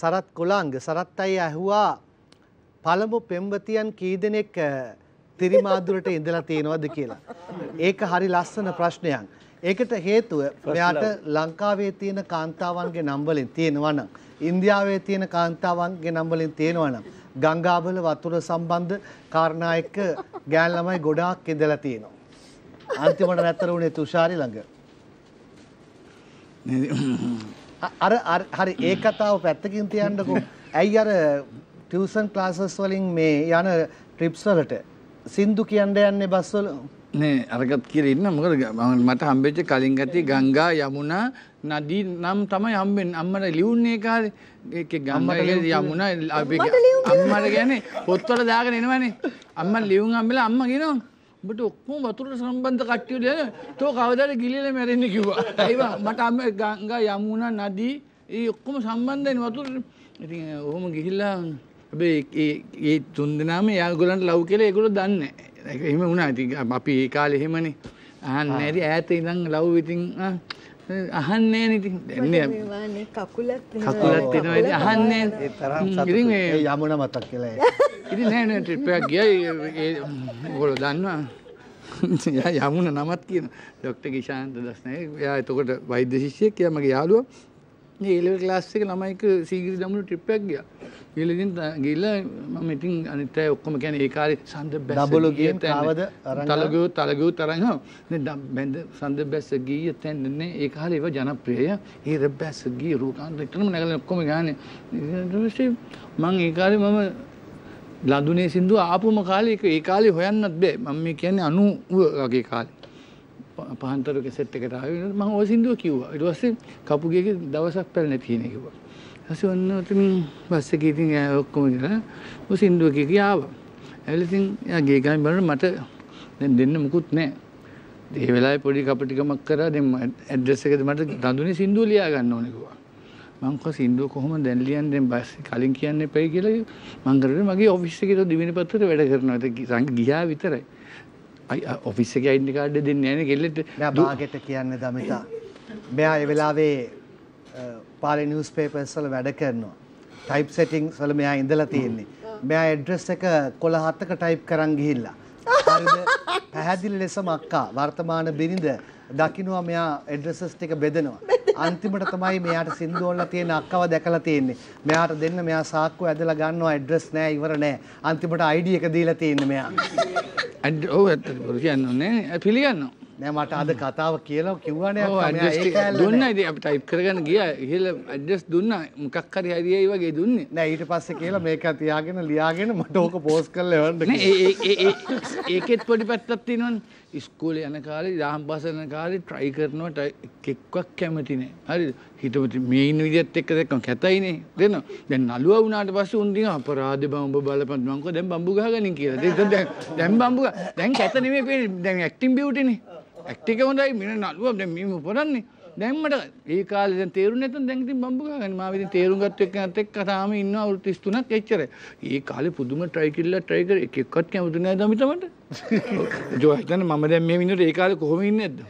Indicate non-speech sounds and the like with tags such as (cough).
සරත් කොළංග සරත් අය ඇහුවා පළමු පෙම්වතියන් කී දෙනෙක් තිරිමාදුරට ඉඳලා තියෙනවද කියලා. ඒක හරි ලස්සන ප්‍රශ්නයක්. ඒකට හේතුව මෙයාට ලංකාවේ තියෙන කාන්තාවන්ගේ නම් වලින් තියෙනවනම් ඉන්දියාවේ තියෙන කාන්තාවන්ගේ නම් වලින් තියෙනවනම් ගංගාවල වතුර සම්බන්ධ කාරණා එක්ක ගෑන් ළමයි ගොඩාක් ඉඳලා තියෙනවා. අන්තිමට නැතර උනේ තුෂාරි ළඟ. (laughs) අර හරි ඒ කතාව පැත්තකින් තියන්නකෝ. ඇයි අර ටියුෂන් ක්ලාසස් වලින් මේ යන ට්‍රිප්ස් වලට සින්දු කියන්න යන්නේ බස් වල නේ අරගත් කියලා ඉන්න මොකද මට හම්බෙච්ච කලින් ගැති ගංගා යමුනා නදී නම් තමයි හම්බෙන්නේ අම්මට ලියුන්නේ කාලේ ඒක ගම්මට යමුනා අම්මට කියන්නේ පොත්වල දාගෙන එනවනේ අම්මා ලියුම් හම්බෙලා අම්මා කියනවා බට ඔක්කෝ වතුරට සම්බන්ධ කට්ටියට තෝ කවදර ගිලිල මැරෙන්න කිව්වා. ඒවා මට අම්ම ගංගා යමුනා නදී ඒ ඔක්කොම සම්බන්ධයෙන් වතුර ඉතින් ඔහොම ගිහිල්ලා හැබැයි ඒ තුන් දෙනාම යාගොල්ලන්ට ලව් කියලා ඒගොල්ලෝ දන්නේ නැහැ. ඒක එහෙම වුණා. ඉතින් අපි ඒ කාලේ එහෙමනේ අහන්නේ නැති ඈත ඉඳන් ලව් ඉතින් අහන්නේ නැහැ ඉතින්. දැන් කකුලත් කකුලත් වෙනවා ඉතින් අහන්නේ. ඒ තරම් ඉතින් යමුනා මතක් කියලා. ඉතින් නෑ නෑ ට්‍රිප් එකක් ගියා. ඒගොල්ලෝ දන්නවා. (laughs) එයා යමුන නමත් කියන ඩොක්ටර් කිෂාන්ත දස්නේ එයා එතකොට වෛද්‍ය ශිෂ්‍යයෙක් එයා මගේ යාළුවා මේ ඒලෙවල් ක්ලාස් එකේ ළමයික සීගිරි දමුණු ට්‍රිප් එකක් ගියා ඊළඟින් ගිහලා මම ඉතින් අනිත් අය ඔක්කොම කියන්නේ ඒ කාලේ සඳ බැස්ස ඩබල් ගියත් ආවද අරන් තලගෝ තලගෝ තරන් හා නේ බෙන්ද සඳ බැස්ස ගිය තැනනේ ඒ කාලේ ඒව ජනප්‍රියය ඒ රබැස්ස ගිය රූකාන්ත ඉතනම නැගලා ඔක්කොම ගානේ මම ඒ කාලේ මම ලඳුනේ සින්දුව ආපුම කාලේ ඒ කාලේ හොයන්නත් බෑ. මම මේ කියන්නේ 90 වගේ කාලේ. පහන්තර කැසට් එකට ආවේ මම ওই සින්දුව කිව්වා. ඊට පස්සේ කපුගේගේ දවසක් පැරණි තියෙන කිව්වා. ඊපස්සේ ඔන්න ඉතින් බස් එකේ ඉතින් ඔක්කොම ගිහලා ওই සින්දුව කිය ආවා. ඇවිල්ලා ඉතින් යා ගේ ගාමින් බලන මට දැන් දෙන්න මුකුත් නැහැ. ඒ වෙලාවේ පොඩි කපටිකමක් කරා දැන් ඇඩ්‍රස් එකද මට රඳුනේ සින්දුව ලියා ගන්න ඕනේ කිව්වා. මංක සින්දුව කොහොම දැන් ලියන්ෙන් බස් කලින් කියන්න එපයි කියලා මංකරට මගේ ඔෆිස්ස එකක දිවිනි පත්තර වැඩ කරනවා සං ගියා විතරයි ඔෆිස්ස එක අයින්න කාඩ දෙන්න යන කෙල්ලෙට බාගෙට කියන්න දමිතා මෙයා වෙලාවේ පාලි නිවස් පේපස්සල වැඩ කරනවා ටයිප් සෙටිං සල මෙයා ඉඳලා තියෙන්නේ මෙයා එඩ්‍රස් එක කොළ හත්තක ටයිප් කරන් ගිහිල්ලා පැහැදිලි ලෙස මක්කා වර්තමාන බිරිඳ දකිනවා මෙයා එඩ්‍රසස් ටික බෙදෙනවා අන්තිමට තමයි මෙයාට සින්දුවල්ලා තියෙන අක්කව දැකලා තියෙන්නේ. මෙයාට දෙන්න මෙයා සාක්කුව ඇදලා ගන්නවා ඇඩ්‍රස් නෑ ඉවර නෑ. අන්තිමට ID එක දීලා තියෙන්නේ මෙයා. ඔව් ඇත්ත. පිළිගන්නවා. නෑ මට අද කතාව කියලා කිව්වනේ දුන්න ඉති අප ටයිප් කරගන්න ගිය ඉහල ඇඩ්ඩස් දුන්න මොකක් හරි හරියයි වගේ දුන්නේ නෑ ඊට පස්සේ කියලා මේක තියාගෙන ලියාගෙන මට ඕක පෝස් කරලා එවන්න ඒකෙත් පොඩි පැත්තක් තියෙනවා ස්කෝලේ යන කාලේ දහම් පාසල යන කාලේ try කරනවා කෙක්කක් කැමති නෑ හරිද හිතමති මේ ඉන්න විදිහත් එක්ක දැක්කම කැතයිනේ දෙනවා දැන් නළුවා වුණාට පස්සේ උන් දින අපරාධ බම් ඔබ බලපන් මං කෝ දැන් බම්බු ගහගනින් කියලා දැන් දැන් බම්බු දැන් කැත නෙමෙයි දැන් ඇක්ටිං බියුටිනේ ඇක්ටික හොඳයි මෙන නළුව දැන් මීම උපරන්නේ දැන් මට ඒ කාලේ දැන් තේරුම් නැත්නම් දැන් ඉතින් බම්බු ගහගෙන මාව ඉතින් තේරුම් ගත්ත එක්කනත් එක්ක තාම ඉන්නවා අවුරුදු 33ක් එච්චරයි. ඒ කාලේ පුදුම ට්‍රයි කිල්ලා ට්‍රයි කර එක එක්කත් කැමති නෑ දමිටමට. (laughs) ජෝ හිතන්නේ මම දැන් මේ විදිහට ඒ කාලේ කොහොම ඉන්නේ නැද්ද?